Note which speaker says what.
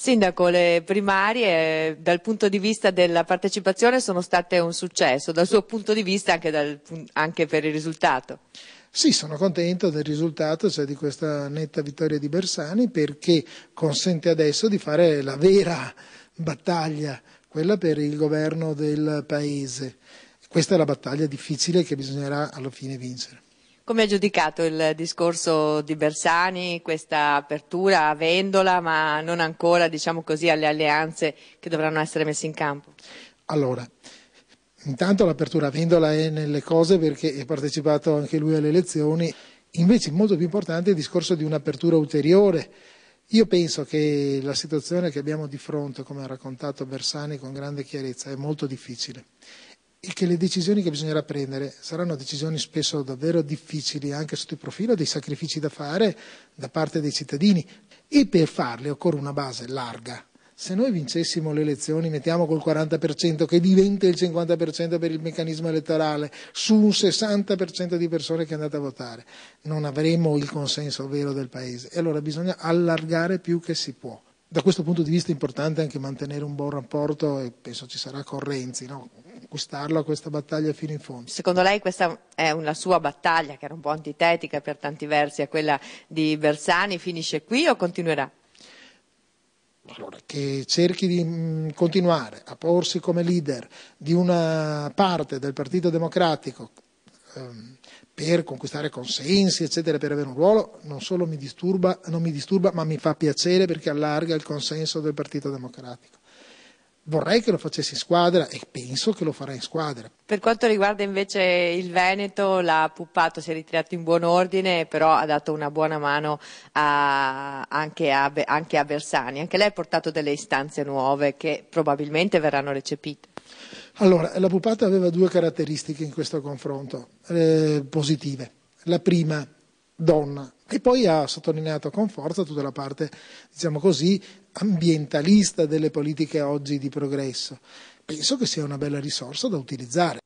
Speaker 1: Sindaco, le primarie dal punto di vista della partecipazione sono state un successo, dal suo punto di vista anche, dal, anche per il risultato.
Speaker 2: Sì, sono contento del risultato, cioè di questa netta vittoria di Bersani, perché consente adesso di fare la vera battaglia, quella per il governo del Paese. Questa è la battaglia difficile che bisognerà alla fine vincere.
Speaker 1: Come ha giudicato il discorso di Bersani, questa apertura a vendola, ma non ancora diciamo così, alle alleanze che dovranno essere messe in campo?
Speaker 2: Allora, intanto l'apertura a vendola è nelle cose perché è partecipato anche lui alle elezioni, invece molto più importante è il discorso di un'apertura ulteriore. Io penso che la situazione che abbiamo di fronte, come ha raccontato Bersani con grande chiarezza, è molto difficile e che le decisioni che bisognerà prendere saranno decisioni spesso davvero difficili anche sotto il profilo dei sacrifici da fare da parte dei cittadini e per farle occorre una base larga. Se noi vincessimo le elezioni, mettiamo col 40% che diventa il 50% per il meccanismo elettorale, su un 60% di persone che è andata a votare, non avremo il consenso vero del Paese. E allora bisogna allargare più che si può. Da questo punto di vista è importante anche mantenere un buon rapporto, e penso ci sarà con Renzi, no? gustarla questa battaglia fino in fondo. Secondo
Speaker 1: lei questa è una sua battaglia che era un po' antitetica per tanti versi a quella di Bersani, finisce qui o continuerà?
Speaker 2: Allora, che cerchi di mm, continuare a porsi come leader di una parte del Partito Democratico ehm, per conquistare consensi, eccetera, per avere un ruolo, non solo mi disturba, non mi disturba, ma mi fa piacere perché allarga il consenso del Partito Democratico vorrei che lo facessi in squadra e penso che lo farà in squadra.
Speaker 1: Per quanto riguarda invece il Veneto, la puppato, si è ritirato in buon ordine, però ha dato una buona mano a, anche, a, anche a Bersani. Anche lei ha portato delle istanze nuove che probabilmente verranno recepite.
Speaker 2: Allora, la pupata aveva due caratteristiche in questo confronto eh, positive. La prima, donna, e poi ha sottolineato con forza tutta la parte, diciamo così, ambientalista delle politiche oggi di progresso. Penso che sia una bella risorsa da utilizzare.